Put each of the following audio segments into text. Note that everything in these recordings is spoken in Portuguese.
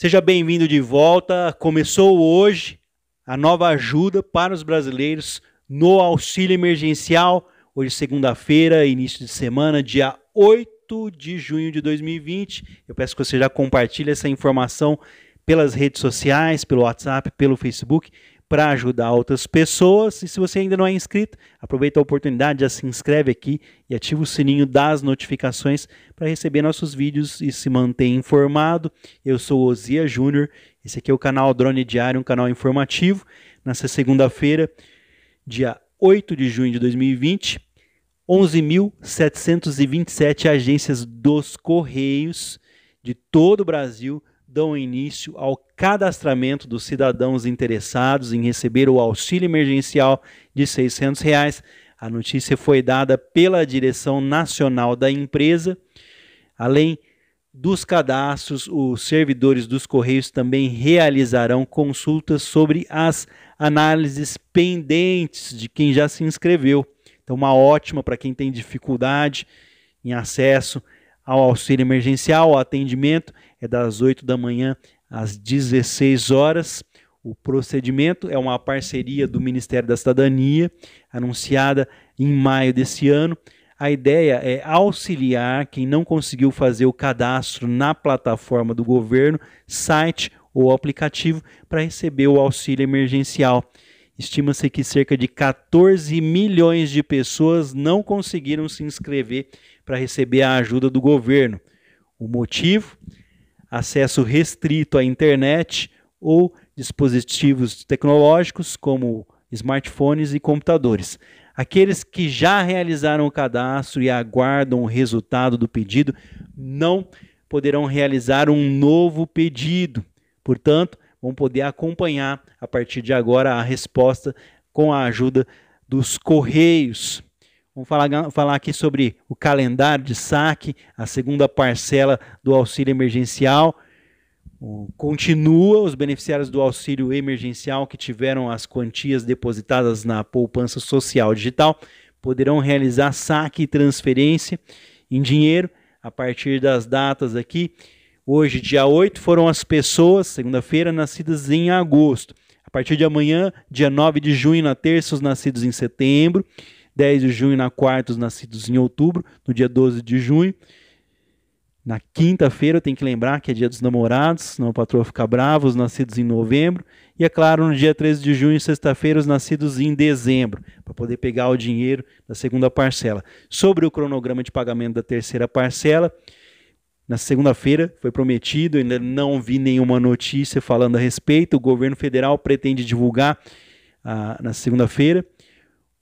Seja bem-vindo de volta. Começou hoje a nova ajuda para os brasileiros no auxílio emergencial. Hoje, segunda-feira, início de semana, dia 8 de junho de 2020. Eu peço que você já compartilhe essa informação pelas redes sociais, pelo WhatsApp, pelo Facebook para ajudar outras pessoas. E se você ainda não é inscrito, aproveita a oportunidade, já se inscreve aqui e ativa o sininho das notificações para receber nossos vídeos e se manter informado. Eu sou Ozia Júnior, esse aqui é o canal Drone Diário, um canal informativo. Nessa segunda-feira, dia 8 de junho de 2020, 11.727 agências dos Correios de todo o Brasil dão início ao cadastramento dos cidadãos interessados em receber o auxílio emergencial de R$ 600. Reais. A notícia foi dada pela direção nacional da empresa. Além dos cadastros, os servidores dos Correios também realizarão consultas sobre as análises pendentes de quem já se inscreveu. Então, uma ótima para quem tem dificuldade em acesso ao auxílio emergencial, ao atendimento, é das 8 da manhã às 16 horas. O procedimento é uma parceria do Ministério da Cidadania, anunciada em maio desse ano. A ideia é auxiliar quem não conseguiu fazer o cadastro na plataforma do governo, site ou aplicativo para receber o auxílio emergencial. Estima-se que cerca de 14 milhões de pessoas não conseguiram se inscrever para receber a ajuda do governo. O motivo? Acesso restrito à internet ou dispositivos tecnológicos como smartphones e computadores. Aqueles que já realizaram o cadastro e aguardam o resultado do pedido não poderão realizar um novo pedido. Portanto, vão poder acompanhar a partir de agora a resposta com a ajuda dos Correios. Vamos falar, falar aqui sobre o calendário de saque, a segunda parcela do auxílio emergencial. O, continua os beneficiários do auxílio emergencial que tiveram as quantias depositadas na poupança social digital poderão realizar saque e transferência em dinheiro a partir das datas aqui. Hoje, dia 8, foram as pessoas, segunda-feira, nascidas em agosto. A partir de amanhã, dia 9 de junho, na terça, os nascidos em setembro. 10 de junho na quarta, os nascidos em outubro, no dia 12 de junho. Na quinta-feira, tem que lembrar que é dia dos namorados, senão a patroa fica brava, os nascidos em novembro. E é claro, no dia 13 de junho, sexta-feira, os nascidos em dezembro, para poder pegar o dinheiro da segunda parcela. Sobre o cronograma de pagamento da terceira parcela, na segunda-feira foi prometido, ainda não vi nenhuma notícia falando a respeito. O governo federal pretende divulgar ah, na segunda-feira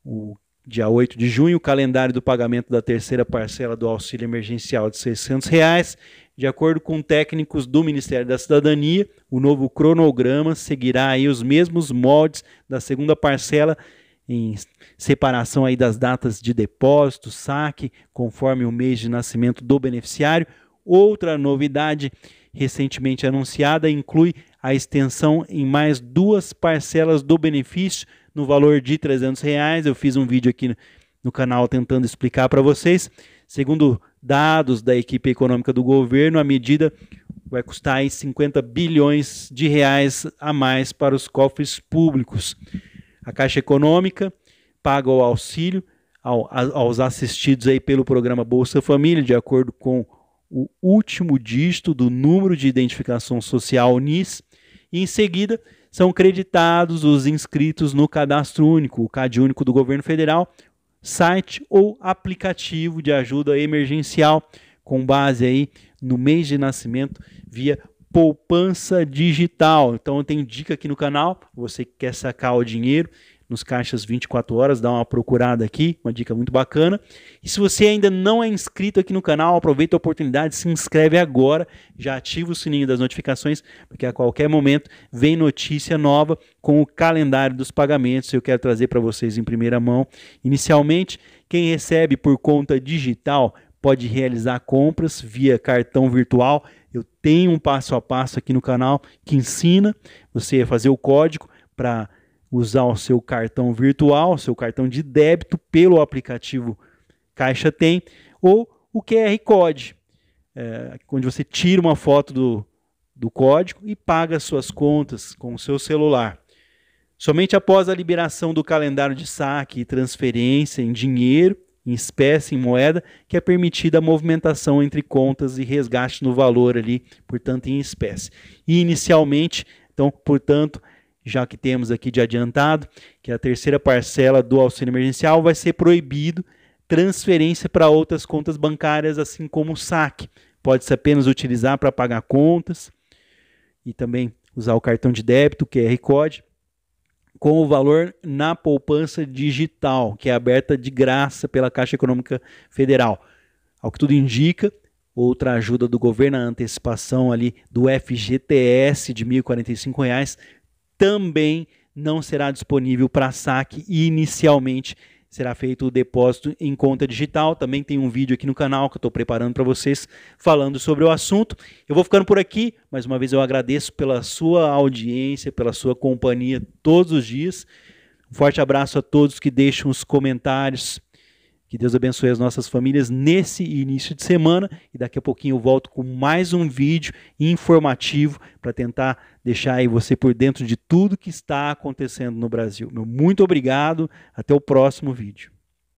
o dia 8 de junho, o calendário do pagamento da terceira parcela do auxílio emergencial de R$ 600. Reais. De acordo com técnicos do Ministério da Cidadania, o novo cronograma seguirá aí os mesmos moldes da segunda parcela, em separação aí das datas de depósito, saque, conforme o mês de nascimento do beneficiário. Outra novidade recentemente anunciada inclui a extensão em mais duas parcelas do benefício no valor de 300 reais. Eu fiz um vídeo aqui no canal tentando explicar para vocês. Segundo dados da equipe econômica do governo, a medida vai custar aí 50 bilhões de reais a mais para os cofres públicos. A Caixa Econômica paga o auxílio aos assistidos aí pelo programa Bolsa Família, de acordo com o último dígito do número de identificação social NIS, e em seguida são creditados os inscritos no cadastro único, o CAD único do governo federal, site ou aplicativo de ajuda emergencial com base aí no mês de nascimento via poupança digital. Então eu tenho dica aqui no canal, você que quer sacar o dinheiro nos caixas 24 horas, dá uma procurada aqui, uma dica muito bacana. E se você ainda não é inscrito aqui no canal, aproveita a oportunidade, se inscreve agora, já ativa o sininho das notificações, porque a qualquer momento vem notícia nova com o calendário dos pagamentos, eu quero trazer para vocês em primeira mão. Inicialmente, quem recebe por conta digital pode realizar compras via cartão virtual. Eu tenho um passo a passo aqui no canal que ensina você a fazer o código para usar o seu cartão virtual, seu cartão de débito pelo aplicativo Caixa Tem, ou o QR Code, é, onde você tira uma foto do, do código e paga suas contas com o seu celular. Somente após a liberação do calendário de saque e transferência em dinheiro, em espécie, em moeda, que é permitida a movimentação entre contas e resgate no valor ali, portanto, em espécie. E inicialmente, então, portanto, já que temos aqui de adiantado que a terceira parcela do auxílio emergencial vai ser proibido transferência para outras contas bancárias, assim como o saque. Pode-se apenas utilizar para pagar contas e também usar o cartão de débito, QR Code, com o valor na poupança digital, que é aberta de graça pela Caixa Econômica Federal. Ao que tudo indica, outra ajuda do governo, a antecipação ali do FGTS de R$ 1.045, também não será disponível para saque e inicialmente será feito o depósito em conta digital. Também tem um vídeo aqui no canal que eu estou preparando para vocês falando sobre o assunto. Eu vou ficando por aqui. Mais uma vez eu agradeço pela sua audiência, pela sua companhia todos os dias. Um forte abraço a todos que deixam os comentários que Deus abençoe as nossas famílias nesse início de semana. E daqui a pouquinho eu volto com mais um vídeo informativo para tentar deixar aí você por dentro de tudo que está acontecendo no Brasil. Meu muito obrigado. Até o próximo vídeo.